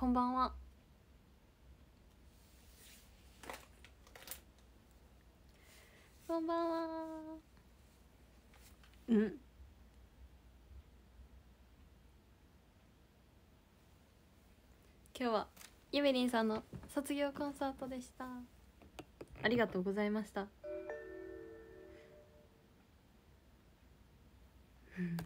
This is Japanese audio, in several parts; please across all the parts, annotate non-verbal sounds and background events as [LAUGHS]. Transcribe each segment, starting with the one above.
こんばんはこんばんはうん今日はゆめりんさんの卒業コンサートでしたありがとうございましたうん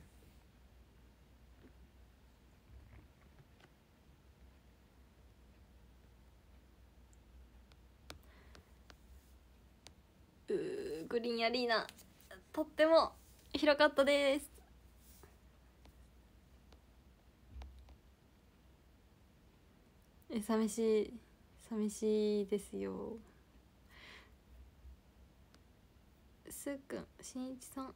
グリーンアリーナとっても広かったですえ寂しい寂しいですよすーくんしんいちさん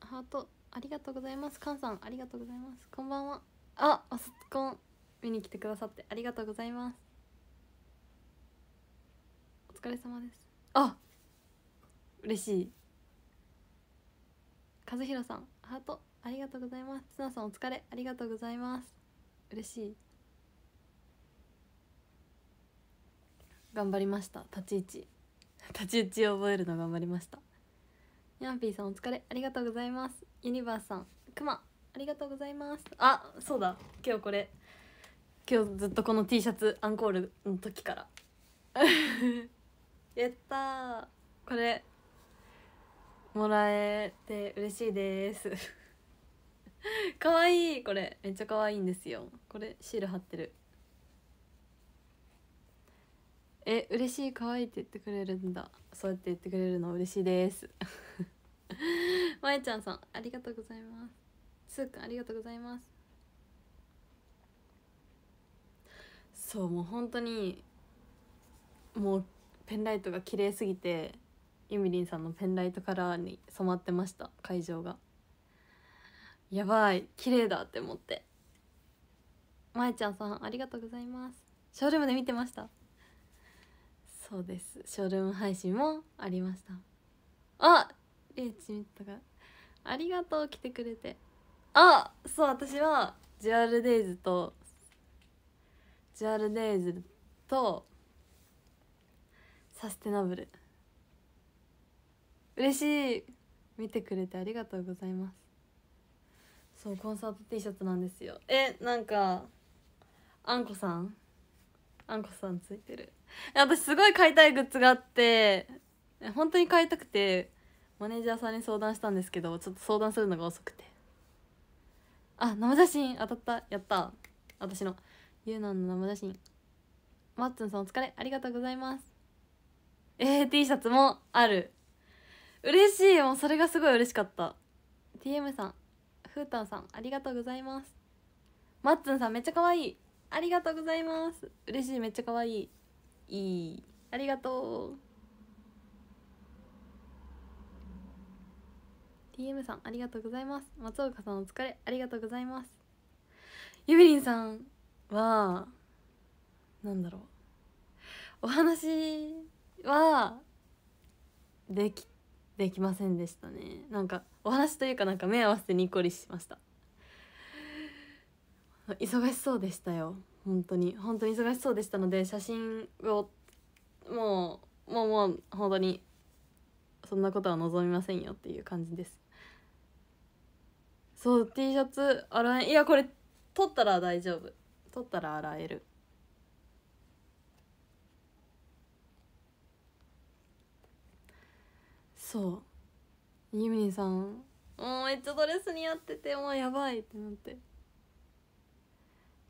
ハートありがとうございますかんさんありがとうございますこんばんはあおすつこん見に来てくださってありがとうございますお疲れ様ですあ嬉しい和弘さんハートありがとうございますツナさんお疲れありがとうございます嬉しい頑張りました立ち位置 [LAUGHS] 立ち位置を覚えるの頑張りましたヤンピーさんお疲れありがとうございますユニバースさんくまありがとうございますあそうだ今日これ今日ずっとこの T シャツアンコールの時から [LAUGHS] やったこれもらえて嬉しいです可愛 [LAUGHS] いいこれめっちゃ可愛いいんですよこれシール貼ってるえ嬉しい可愛いって言ってくれるんだそうやって言ってくれるの嬉しいです [LAUGHS] まえちゃんさんありがとうございますすーくんありがとうございますそうもう本当にもうペンライトが綺麗すぎてゆみりんさんのペンライトカラーに染まってました会場がやばい綺麗だって思ってまえちゃんさんありがとうございますショールームで見てましたそうですショールーム配信もありましたあリーチミットがありがとう来てくれてあそう私はジュアルデイズとジュアルデイズとサステナブル嬉しい見てくれてありがとうございますそうコンサート T シャツなんですよえなんかあんこさんあんこさんついてる私すごい買いたいグッズがあって本当に買いたくてマネージャーさんに相談したんですけどちょっと相談するのが遅くてあ生写真当たったやった私のゆうなんの生写真マッツンさんお疲れありがとうございますえー、T シャツもある嬉しいもうそれがすごい嬉しかった TM さんふーたんさんありがとうございますマッツンさんめっちゃ可愛いありがとうございます嬉しいめっちゃ可愛いいいありがとう TM さんありがとうございます松岡さんお疲れありがとうございますゆびりんさんはなんだろうお話はできできませんでしたねなんかお話というかなんか目合わせてにっこりしました忙しそうでしたよ本当に本当に忙しそうでしたので写真をもうもうもう本当にそんなことは望みませんよっていう感じですそう T シャツ洗いいやこれ取ったら大丈夫取ったら洗えるそうユミリンさんもうめっちゃドレス似合っててもうやばいってなって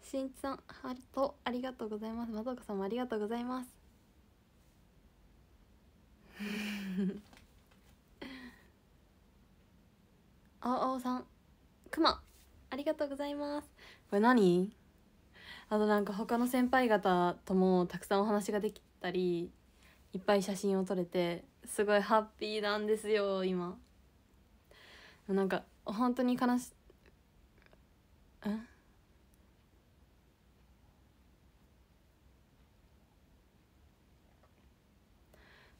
しんちさんありがとうありがとうございますまどかさんもありがとうございます [LAUGHS] あおさんくまありがとうございますこれ何あとなんか他の先輩方ともたくさんお話ができたりいっぱい写真を撮れてすごいハッピーなんですよ今なんか本当に悲しい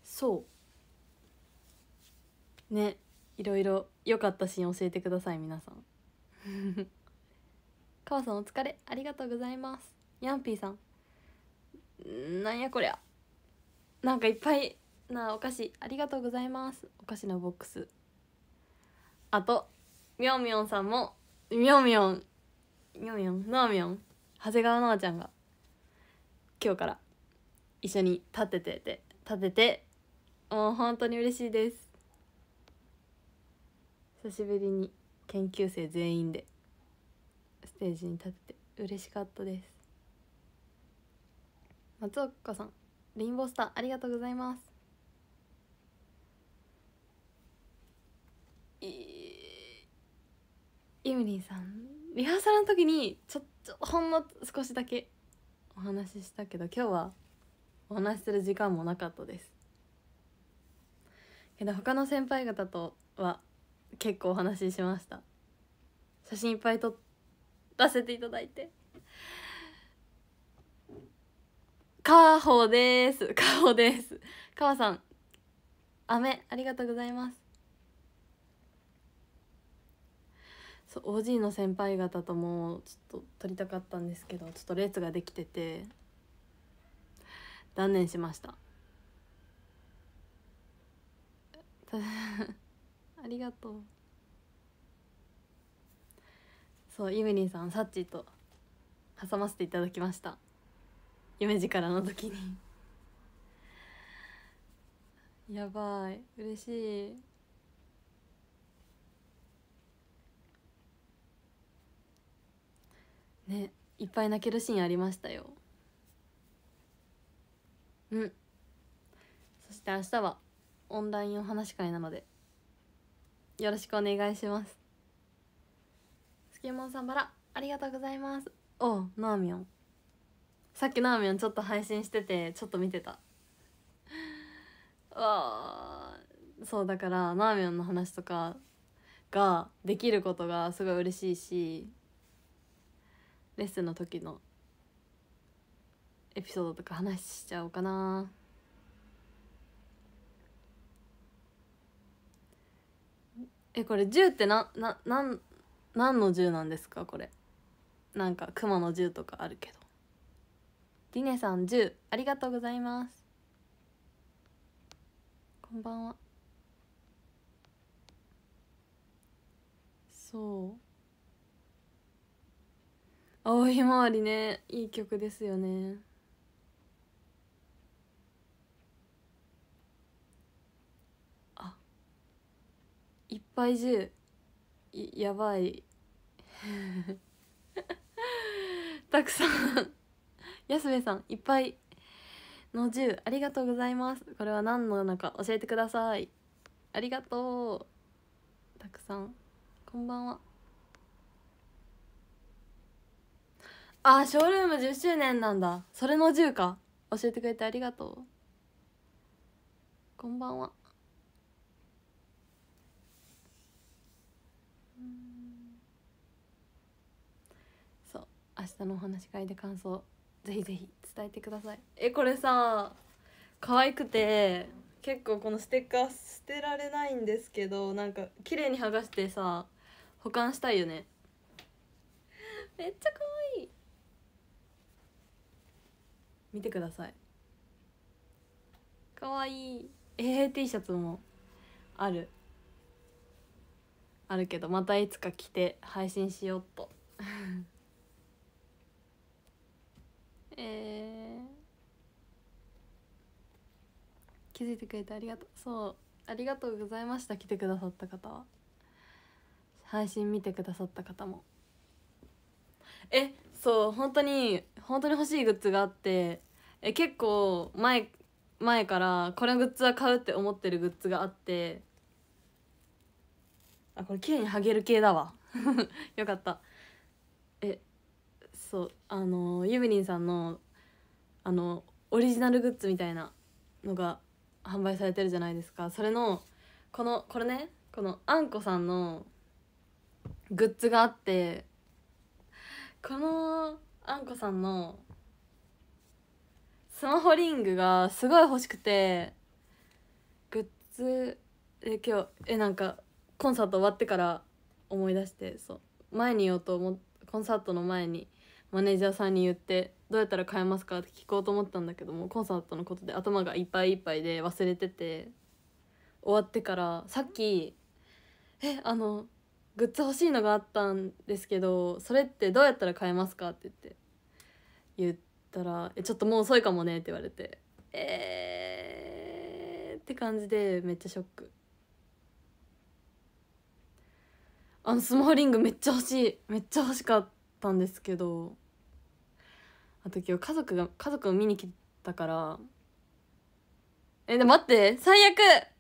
そうねいろいろ良かったシーン教えてください皆さん川 [LAUGHS] さんお疲れありがとうございますヤンピーさんなんやこりゃなんかいっぱいなお菓子ありがとうございますお菓子のボックスあとみょんみょんさんもみょんみょんみょんみょんなあみょん長谷川奈おちゃんが今日から一緒に立ててて立ててもう本当に嬉しいです久しぶりに研究生全員でステージに立てて嬉しかったです松岡さんレインボースターありがとうございますゆみりんさんリハーサルの時にちょっとほんの少しだけお話ししたけど今日はお話しする時間もなかったですけど他の先輩方とは結構お話ししました写真いっぱい撮らせていただいてカーホですカーホですカーさん飴ありがとうございますそう OG の先輩方ともちょっと撮りたかったんですけどちょっと列ができてて断念しました [LAUGHS] ありがとうそうゆめりんさんサッチーと挟ませていただきました夢力の時に [LAUGHS] やばい嬉しいねいっぱい泣けるシーンありましたようんそして明日はオンラインお話会なのでよろしくお願いしますスケモンさんバラありがとうございますおナーミョンさっきナーミョンちょっと配信しててちょっと見てたわそうだからナーミョンの話とかができることがすごい嬉しいしレッスンの時のエピソードとか話しちゃおうかなえこれ銃ってなななんなんの銃なんですかこれなんか熊の銃とかあるけどディネさん銃ありがとうございますこんばんはそう青ひまわりねいい曲ですよねあいっぱい十やばい [LAUGHS] たくさん安部さんいっぱいの十ありがとうございますこれは何のなのか教えてくださいありがとうたくさんこんばんはあショールーム10周年なんだそれの10か教えてくれてありがとうこんばんはそう明日のお話し会で感想ぜひぜひ伝えてくださいえこれさ可愛くて結構このステッカー捨てられないんですけどなんか綺麗に剥がしてさ保管したいよねめっちゃ可愛い見てくださいかわいいえー、T シャツもあるあるけどまたいつか着て配信しようっと [LAUGHS] えー、気づいてくれてありがとうそうありがとうございました来てくださった方は配信見てくださった方もえそう本当に本当に欲しいグッズがあってえ結構前前からこのグッズは買うって思ってるグッズがあってあこれ綺麗に剥げる系だわ [LAUGHS] よかったえそうあのゆぶりんさんのあのオリジナルグッズみたいなのが販売されてるじゃないですかそれのこのこれねこのあんこさんのグッズがあってこのあんこさんのスマホリングがすごい欲しくてグッズで今日えなんかコンサート終わってから思い出してそう前に言おうと思コンサートの前にマネージャーさんに言ってどうやったら買えますかって聞こうと思ったんだけどもコンサートのことで頭がいっぱいいっぱいで忘れてて終わってからさっき「えあのグッズ欲しいのがあったんですけどそれってどうやったら買えますか?」って言って言ったら「えちょっともう遅いかもね」って言われて「えー」って感じでめっちゃショックあのスマホリングめっちゃ欲しいめっちゃ欲しかったんですけどあと今日家族が家族を見に来たからえで待って最悪家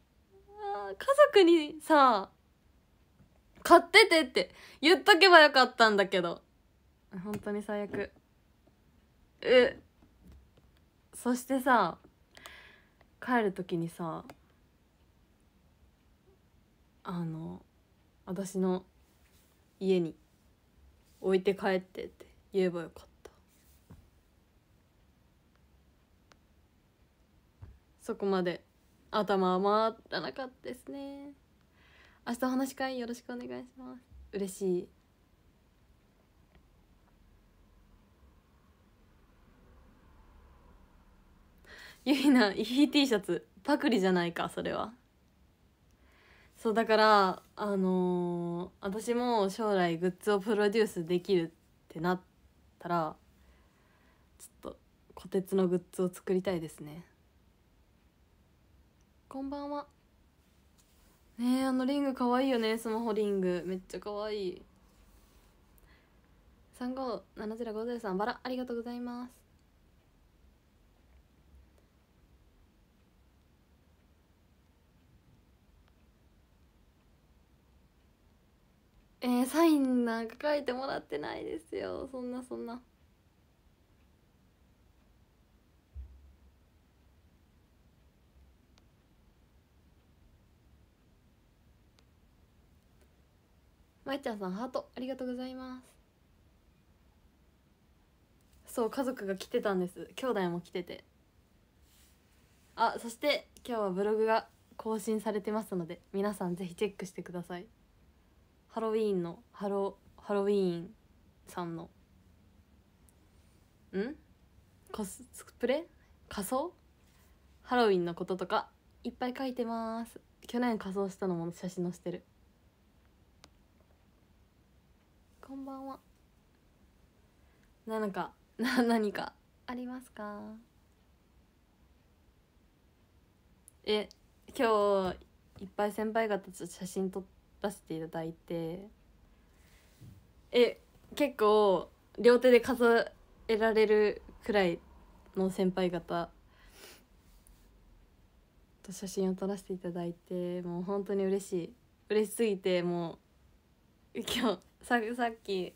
族にさ買っててって言っとけばよかったんだけど本当に最悪えそしてさ帰る時にさあの私の家に置いて帰ってって言えばよかったそこまで頭は回らなかったですね明日お話会よろしくお願いします嬉しいゆいなイヒ T シャツパクリじゃないかそれはそうだからあのー、私も将来グッズをプロデュースできるってなったらちょっと虎鉄のグッズを作りたいですねこんばんはねえあのリング可愛いよねスマホリングめっちゃ可愛い三五七ゼロ五ゼロ三バラありがとうございますえー、サインなんか書いてもらってないですよそんなそんなまいちゃんさんハートありがとうございますそう家族が来てたんです兄弟も来ててあそして今日はブログが更新されてますので皆さんぜひチェックしてくださいハロウィーンのハロハロウィーンさんのんコスプレ仮装ハロウィンのこととかいっぱい書いてます去年仮装したのも写真載せてるこんばんは [LAUGHS] 何かな何かありますかえ今日いっぱい先輩方と写真撮らせていただいてえ結構両手で数えられるくらいの先輩方と写真を撮らせていただいてもう本当に嬉しい嬉しすぎてもう今日ささっき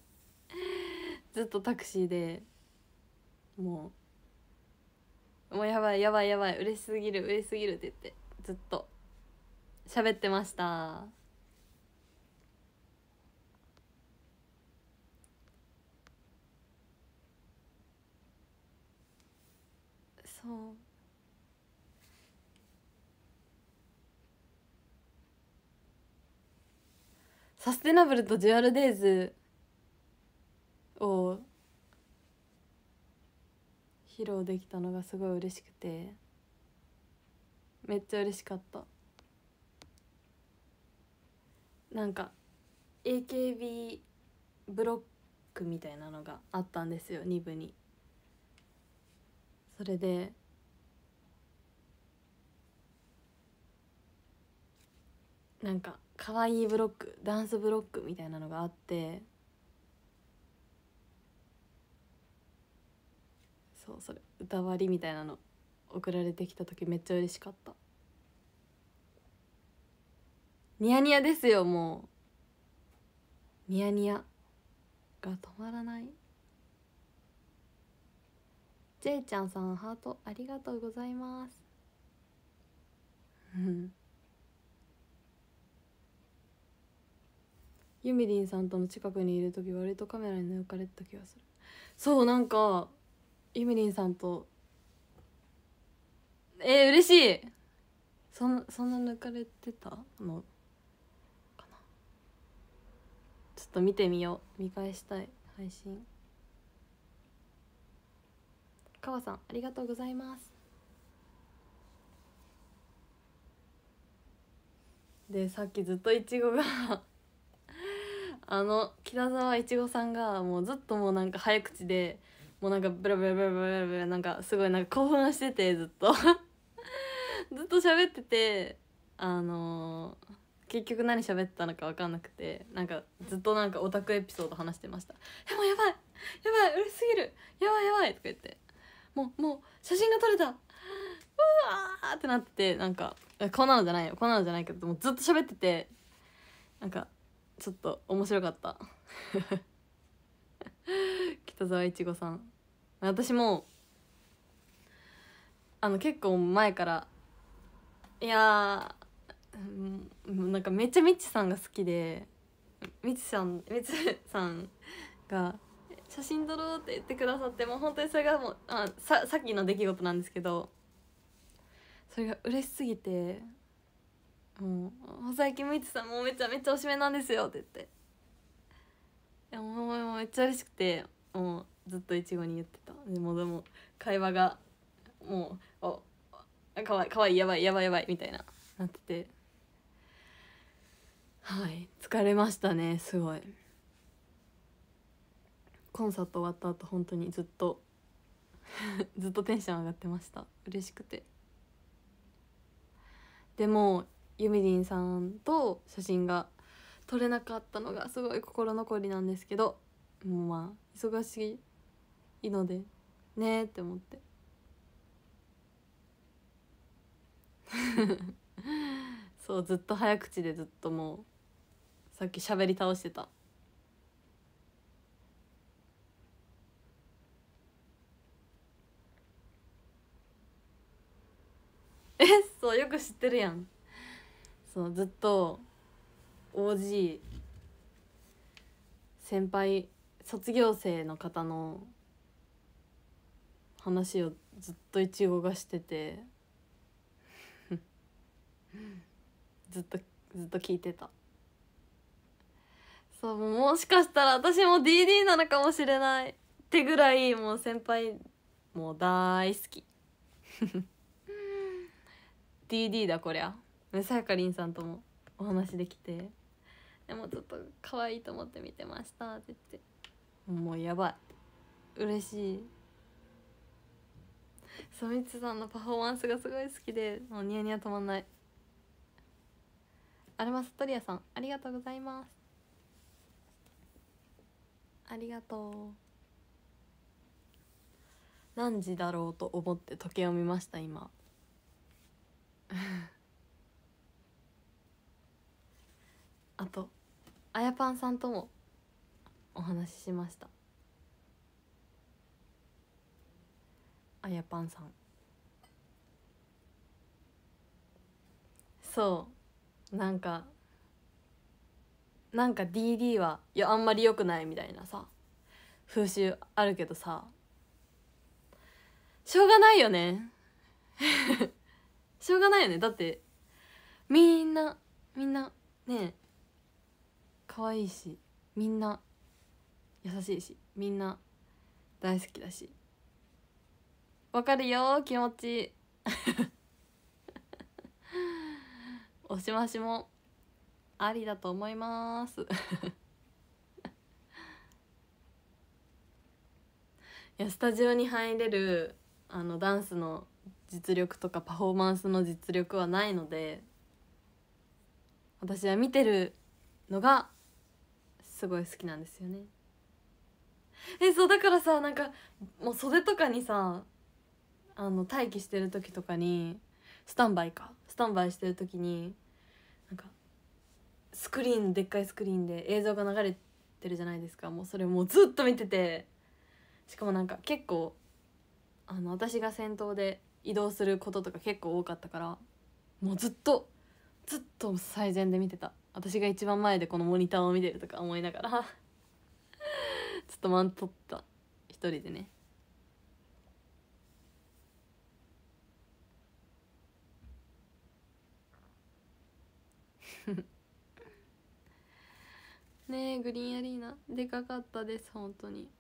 ずっとタクシーでもうもうやばいやばいやばい嬉しすぎる嬉しすぎるって言ってずっと喋ってましたそうサステナブルとデュアルデイズを披露できたのがすごい嬉しくてめっちゃ嬉しかったなんか AKB ブロックみたいなのがあったんですよ2部にそれでなんか可愛いブロックダンスブロックみたいなのがあってそうそれ歌割りみたいなの送られてきた時めっちゃ嬉しかったニヤニヤですよもうニヤニヤが止まらないジェイちゃんさんハートありがとうございますうんゆみりんさんとの近くにいる時割とカメラに抜かれてた気がするそうなんかゆみりんさんとえー、嬉しいそんそんな抜かれてたのかなちょっと見てみよう見返したい配信川さんありがとうございますでさっきずっといちごがあの北沢いちごさんがもうずっともうなんか早口でもうなんかブラブラブラブラブラなんかすごいなんか興奮しててずっと [LAUGHS] ずっと喋っててあのー、結局何喋ってたのか分かんなくてなんかずっとなんかオタクエピソード話してました「でもやばいやばいうるすぎるやばいやばい」とか言って「もうもう写真が撮れたうわ!」ってなっててなんかこんなのじゃないよこんなのじゃないけどもうずっと喋っててなんかちょっと面白かった [LAUGHS] 北沢いちごさん私もあの結構前からいやーなんかめっちゃみちさんが好きでみちさんみちさんが「写真撮ろう」って言ってくださってもう本当にそれがもうあささっきの出来事なんですけどそれが嬉しすぎてもう最近みちさんもうめちゃめちゃおしめなんですよって言っていやもうめっちゃ嬉しくてもうずっといちごに言ってたでもでも会話がもうおかわいいかわいいやばいやばいやばいみたいななっててはい疲れましたねすごいコンサート終わった後本当にずっと [LAUGHS] ずっとテンション上がってました嬉しくてでもゆみりんさんと写真が撮れなかったのがすごい心残りなんですけどもうまあ忙しいのでねーって思って [LAUGHS] そうずっと早口でずっともうさっき喋り倒してた。えそうよく知ってるやんそのずっと OG 先輩卒業生の方の話をずっといちごがしててずっとずっと聞いてたそうもしかしたら私も DD なのかもしれないってぐらいもう先輩もう大好き DD [LAUGHS] だこりゃさやかりんさんともお話できてでもちょっと可愛いと思って見てましたって言ってもうやばい嬉しいソミツさんのパフォーマンスがすごい好きでもうニヤニヤ止まんないアルマストリアさんありがとうございますありがとう何時だろうと思って時計を見ました今あとあやぱんさんともお話ししましたあやぱんさんそうなんかなんか DD はやあんまり良くないみたいなさ風習あるけどさしょうがないよね [LAUGHS] しょうがないよねだってみんなみんなねえ可愛いしみんな優しいしみんな大好きだしわかるよ気持ちお [LAUGHS] しましもありだと思います [LAUGHS] いやスタジオに入れるあのダンスの実力とかパフォーマンスの実力はないので私は見てるのがすごい好きなんですよねえそうだからさなんかもう袖とかにさあの待機してる時とかにスタンバイかスタンバイしてる時になんかスクリーンでっかいスクリーンで映像が流れてるじゃないですかもうそれもうずっと見ててしかもなんか結構あの私が先頭で移動することとか結構多かったからもうずっとずっと最善で見てた。私が一番前でこのモニターを見てるとか思いながら [LAUGHS] ちょっとマン取った一人でねフフ [LAUGHS] ねグリーンアリーナでかかったです本当に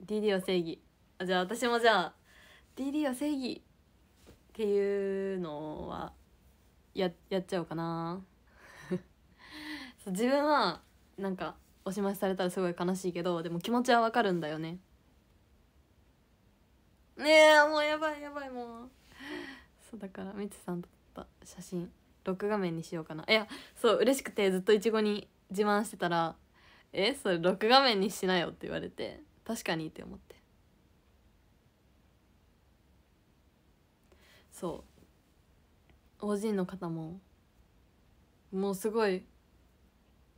ディディは正義あじゃあ私もじゃあディディは正義っていうのはややっちゃうかな [LAUGHS] 自分はなんかおしまいされたらすごい悲しいけどでも気持ちはわかるんだよねねえもうやばいやばいもうそうだからみつさん撮った写真録画面にしようかないやそう嬉しくてずっといちごに自慢してたら「えそれ録画面にしなよ」って言われて確かにって思ってそう OG の方ももうすごい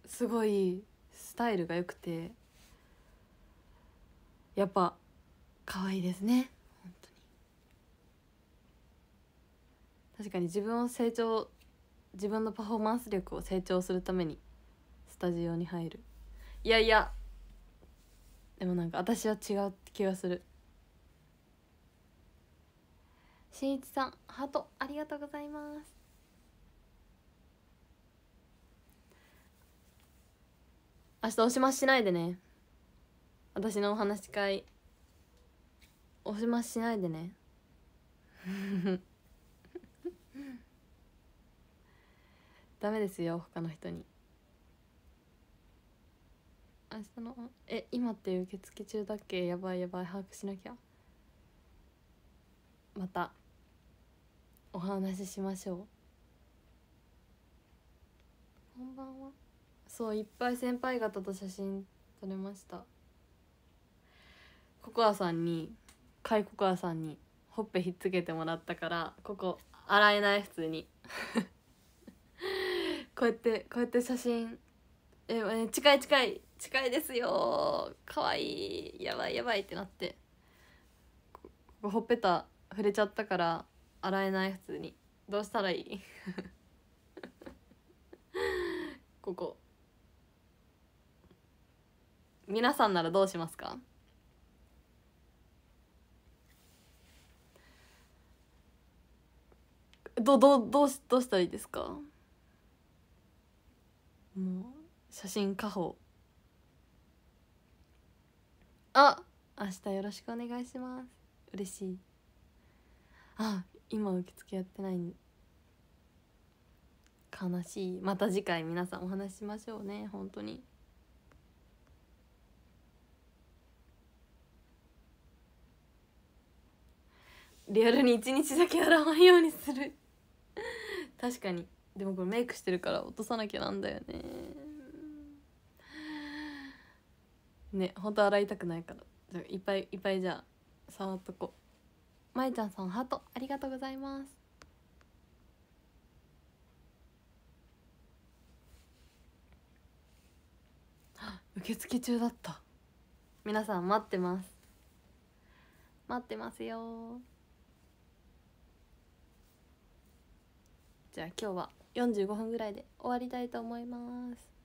すごいスタイルが良くてやっぱ可愛いですね本当に確かに自分を成長自分のパフォーマンス力を成長するためにスタジオに入るいやいやでもなんか私は違う気がするしんいちさんハートありがとうございます明日おしまししないでね私のお話し会おしまししないでね [LAUGHS] ダメですよ他の人に明日のえ今って受付中だっけやばいやばい把握しなきゃまたお話ししましょうこんばんはそういっぱい先輩方と写真撮れましたココアさんにカイココアさんにほっぺひっつけてもらったからここ洗えない普通に [LAUGHS] こうやってこうやって写真え近い近い近いですよかわいいやばいやばいってなってほっぺた触れちゃったから洗えない普通にどうしたらいい [LAUGHS] ここ皆さんならどうしますかどどどうしどうしたらいいですかもう写真家宝あ明日よろしくお願いします嬉しいあ今受付やってない悲しいまた次回皆さんお話ししましょうね本当に。リアルに一日だけ洗わんようにする確かにでもこれメイクしてるから落とさなきゃなんだよねね本当洗いたくないからいっぱいいっぱいじゃあ触っとこうまえちゃんさんハートありがとうございます受付中だった皆さん待ってます待ってますよじゃあ今日は45分ぐらいで終わりたいと思います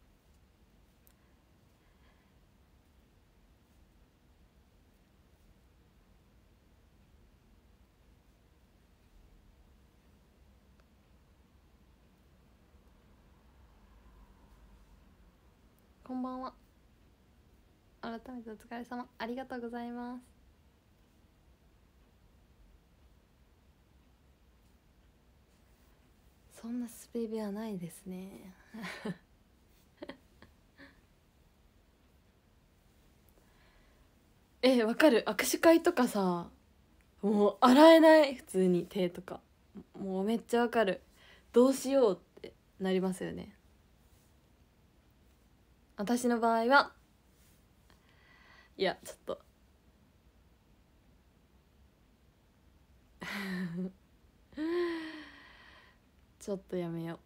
こんばんは改めてお疲れ様ありがとうございますそんなスペビはないですね [LAUGHS] えわかる握手会とかさもう洗えない普通に手とかもうめっちゃわかるどうしようってなりますよね私の場合はいやちょっと [LAUGHS] ちょっとやめよう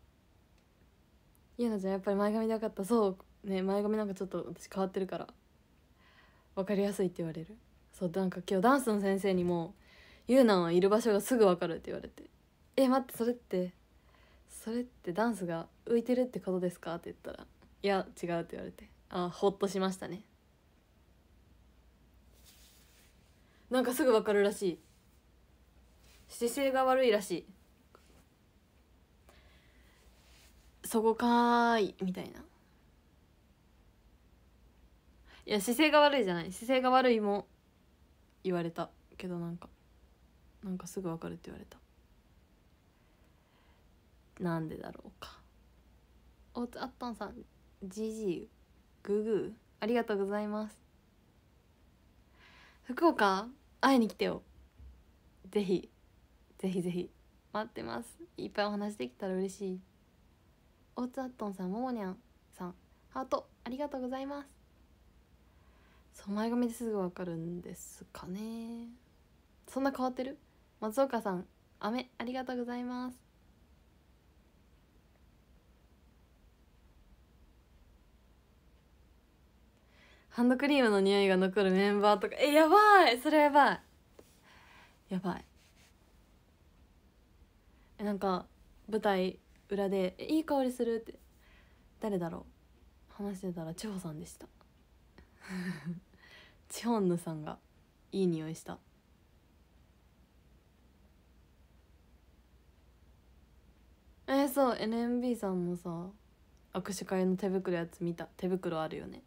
ゆうなちゃんやっぱり前髪でよかったそうね前髪なんかちょっと私変わってるから分かりやすいって言われるそうなんか今日ダンスの先生にも「ゆうなはいる場所がすぐ分かる」って言われて「え待ってそれってそれってダンスが浮いてるってことですか?」って言ったらいや違う」って言われてあほっとしましたねなんかすぐ分かるらしい姿勢が悪いらしいそこかーいみたいないや姿勢が悪いじゃない姿勢が悪いも言われたけどなんかなんかすぐ分かるって言われたなんでだろうかおつあっとんさんジジググーありがとうございます福岡会いに来てよぜひぜひぜひ待ってますいっぱいお話できたら嬉しい大津アットンさんももにゃんさんハートありがとうございますそう前髪ですぐわかるんですかねそんな変わってる松岡さん飴ありがとうございますハンドクリームの匂いが残るメンバーとかえやばいそれやばいやばいえなんか舞台裏で「えいい香りする」って誰だろう話してたらチホさんでしたホ [LAUGHS] ンぬさんがいい匂いしたえそう NMB さんもさ握手会の手袋やつ見た手袋あるよね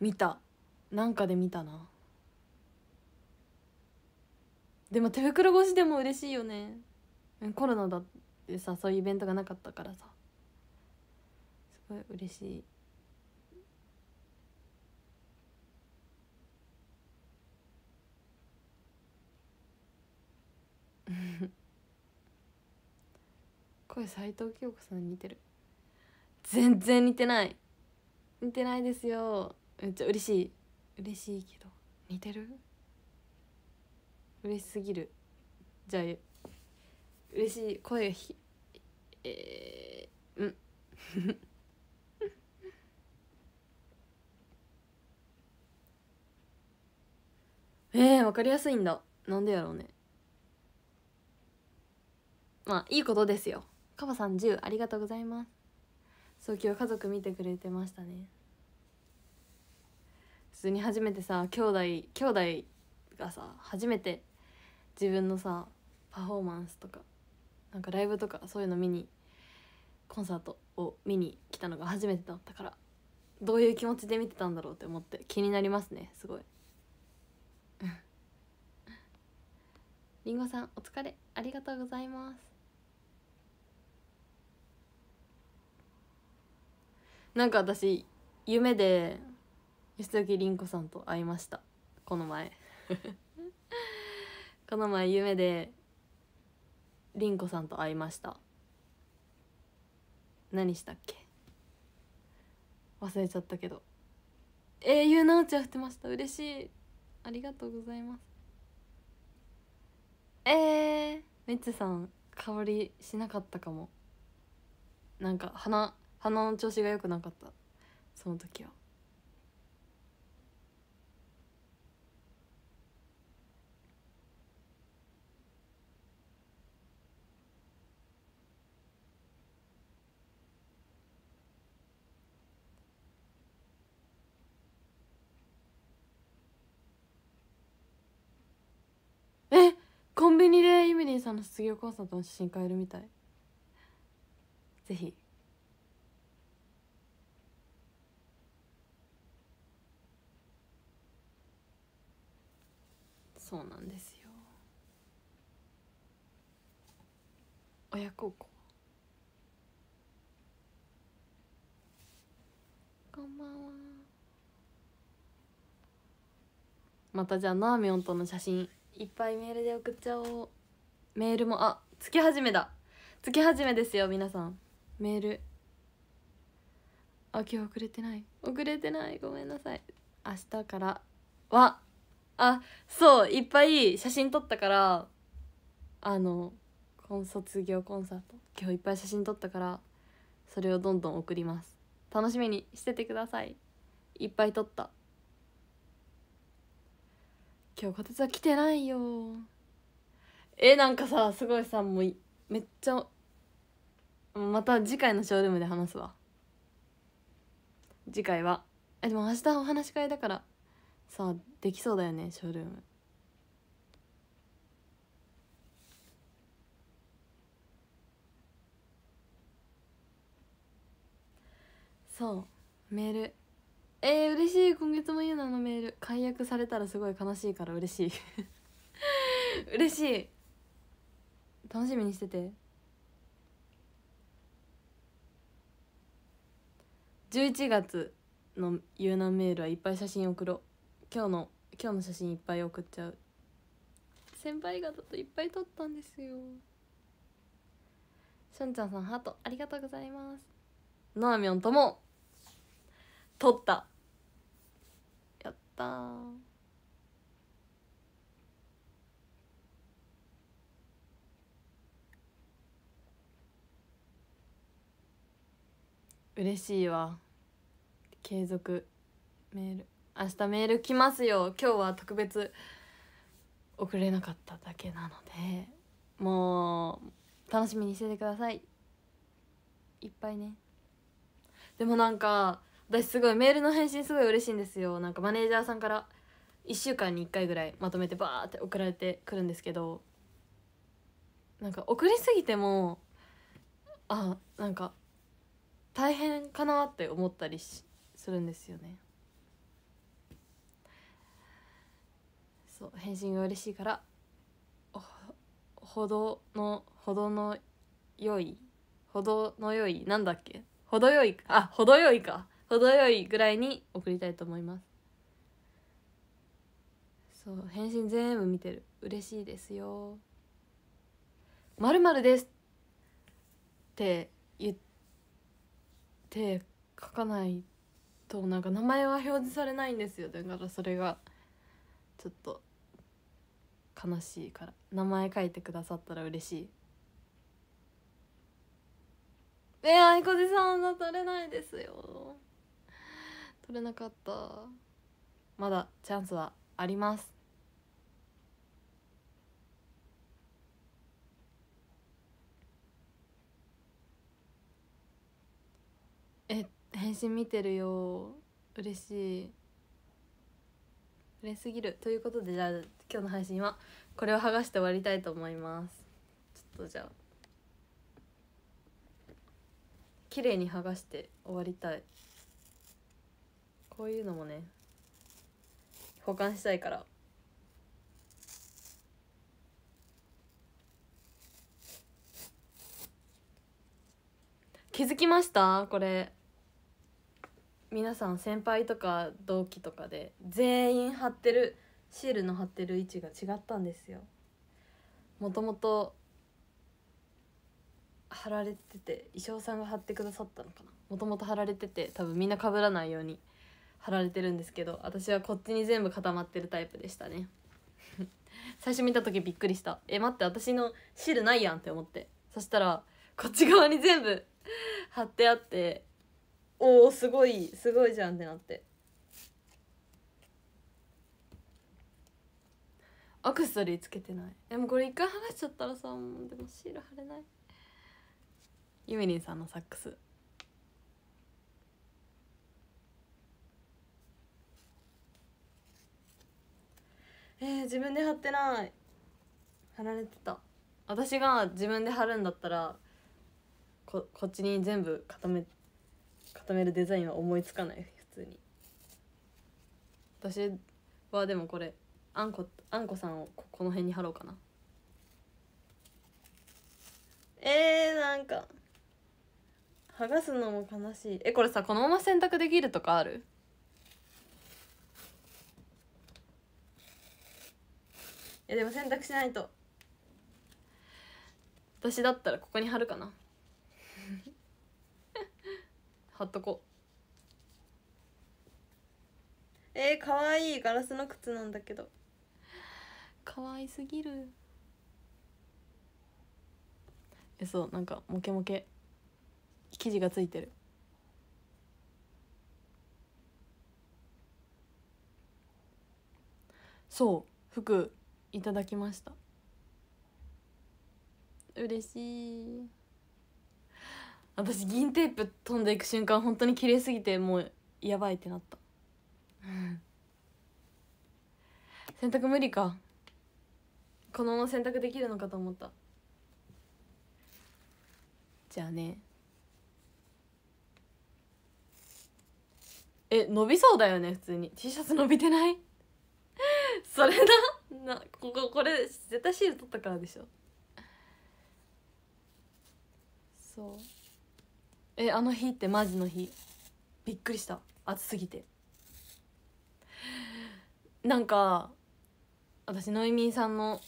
見たなんかで見たなでも手袋越しでも嬉しいよねコロナだってさそういうイベントがなかったからさすごい嬉しい [LAUGHS] 声斎藤京子さん似てる全然似てない似てないですよめっちゃ嬉しい嬉しいけど似てる嬉しすぎるじゃあ嬉しい声ひえー、うん [LAUGHS] えー、分かりやすいんだなんでやろうねまあいいことですよカバさん10ありがとうございますそう今日家族見てくれてましたね普通に初めてさ兄弟兄弟がさ初めて自分のさパフォーマンスとかなんかライブとかそういうの見にコンサートを見に来たのが初めてだったからどういう気持ちで見てたんだろうって思って気になりますねすごいりんごさんお疲れありがとうございますなんか私夢で吉時凛子さんと会いましたこの前 [LAUGHS] この前夢で凛子さんと会いました何したっけ忘れちゃったけど英雄のうちゃん振ってました嬉しいありがとうございますえー、めっちさん香りしなかったかもなんか鼻鼻の調子が良くなかったその時はさんの卒業コンサートの写真変えるみたいぜひそうなんですよ親孝行こんばんはまたじゃあなーみょんとの写真いっぱいメールで送っちゃおうメールもあ月始めだ月始めですよ皆さんメールあ今日遅れてない遅れてないごめんなさい明日からはあそういっぱい写真撮ったからあの卒業コンサート今日いっぱい写真撮ったからそれをどんどん送ります楽しみにしててくださいいっぱい撮った今日こたつは来てないよえなんかさすごいさもうめっちゃまた次回のショールームで話すわ次回はえでも明日お話し会だからさできそうだよねショールームそうメールえー、嬉しい今月もゆうなのメール解約されたらすごい悲しいから嬉しい [LAUGHS] 嬉しい楽しみにしてて11月の有難メールはいっぱい写真送ろう今日の今日の写真いっぱい送っちゃう先輩方といっぱい撮ったんですよしょんちゃんさんハートありがとうございますのあみょんとも撮ったやった嬉しいわ継続メール明日メール来ますよ今日は特別送れなかっただけなのでもう楽しみにしててくださいいっぱいねでもなんか私すごいメールの返信すごい嬉しいんですよなんかマネージャーさんから1週間に1回ぐらいまとめてバーって送られてくるんですけどなんか送りすぎてもあなんか大変かなって思ったりしするんですよねそう返信が嬉しいからほどのほどの良いほどの良いなんだっけ程よいあ程よいか程よいぐらいに送りたいと思いますそう返信全部見てる嬉しいですよ「まるです」って言ってて書かないとなんか名前は表示されないんですよだからそれがちょっと悲しいから名前書いてくださったら嬉しいえー、あいこじさんが取れないですよ取れなかったまだチャンスはありますえ返信見てるよ嬉しい嬉すぎるということでじゃあ今日の配信はこれを剥がして終わりたいと思いますちょっとじゃあ綺麗に剥がして終わりたいこういうのもね保管したいから気づきましたこれ皆さん先輩とか同期とかで全員貼ってるシールの貼ってる位置が違ったんですよもともと貼られてて衣装さんが貼ってくださったのかなもともと貼られてて多分みんな被らないように貼られてるんですけど私はこっちに全部固まってるタイプでしたね [LAUGHS] 最初見た時びっくりしたえ待って私のシールないやんって思ってそしたらこっち側に全部貼ってあっておおすごいすごいじゃんってなってアクセサリーつけてないでもこれ一回剥がしちゃったらさでもシール貼れないゆめりんさんのサックスえー、自分で貼ってない貼られてた私が自分で貼るんだったらここっちに全部固めて固めるデザインは思いつかない普通に私はでもこれあんこあんこさんをここの辺に貼ろうかなえー、なんか剥がすのも悲しいえこれさこのまま洗濯できるとかあるいやでも洗濯しないと私だったらここに貼るかな貼っとこえー、かわいいガラスの靴なんだけどかわいすぎるえそうなんかモケモケ生地がついてるそう服いただきました嬉しい私銀テープ飛んでいく瞬間本当に綺麗すぎてもうやばいってなった洗濯無理かこのまま洗濯できるのかと思ったじゃあねえ伸びそうだよね普通に T シャツ伸びてない [LAUGHS] それだなこここれ絶対シール取ったからでしょそうえあの日ってマジの日びっくりした暑すぎてなんか私ノイミーさんの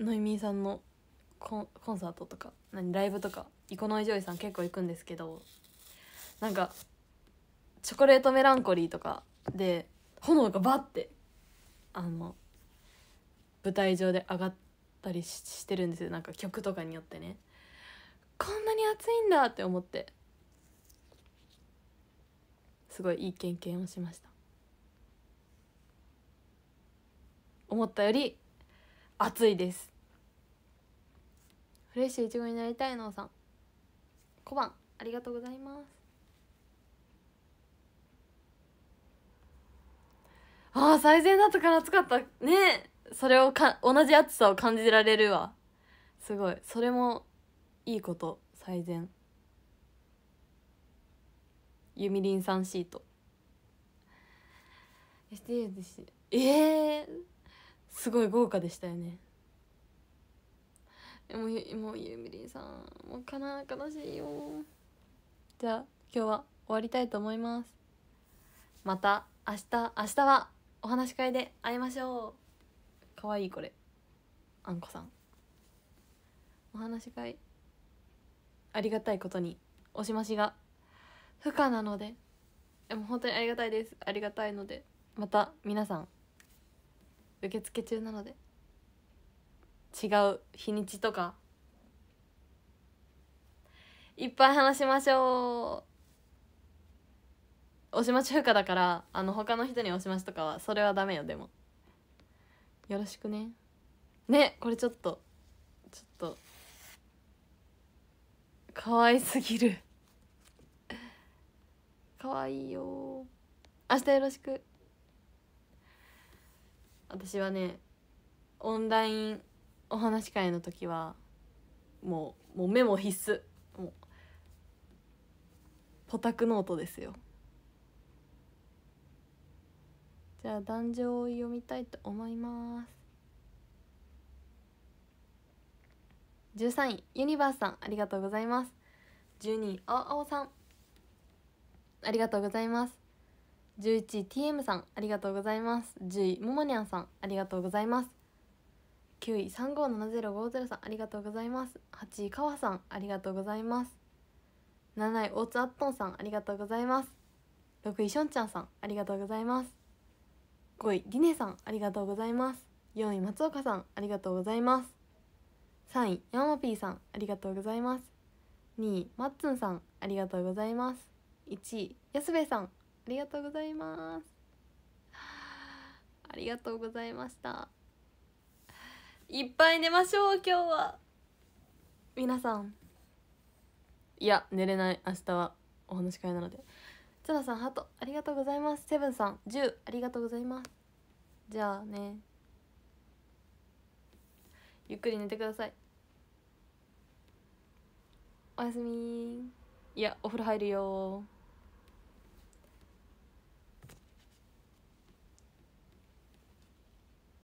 ノイミーさんのコンコンサートとか何ライブとかイコノイジョイさん結構行くんですけどなんか「チョコレートメランコリー」とかで炎がバッてあの舞台上で上がったりしてるんですよなんか曲とかによってね。こんなに暑いんだって思ってすごいいい経験をしました思ったより暑いですフレッシュいちごになりたいのさん小判ありがとうございますああ最善だったから暑かったねそれをか同じ暑さを感じられるわすごいそれもいいこと最善ユミリンさんシートえー、すごい豪華でしたよねもうもうユミリンさんもうかな悲しいよじゃあ今日は終わりたいと思いますまた明日明日はお話し会で会いましょうかわいいこれあんこさんお話し会ありがたいことにおしましが不可なのででも本当にありがたいですありがたいのでまた皆さん受付中なので違う日にちとかいっぱい話しましょうおしましふかだからあの他の人におしましとかはそれはダメよでもよろしくねねこれちょっとちょっと可愛すぎる可愛いよ明日よろしく私はねオンラインお話し会の時はもうもうメモ必須もうポタクノートですよじゃあ壇上を読みたいと思います十三位ユニバースさんありがとうございます十二位あおさんありがとうございます十一位 TM さんありがとうございます十位ももにゃんさんありがとうございます九位三五七ゼロ五ゼロさんありがとうございます八位かわさんありがとうございます七位大津アットンさんありがとうございます六位しょんちゃんさんありがとうございます五位りねさんありがとうございます四位松岡さんありがとうございます3位ヤマピーさんありがとうございます2位マッツンさんありがとうございます1位安部さんありがとうございます [SIGHS] ありがとうございましたいっぱい寝ましょう今日は皆さんいや寝れない明日はお話し会なのでツナさんハートありがとうございますセブンさん10ありがとうございますじゃあねゆっくり寝てくださいおやすみいやお風呂入るよ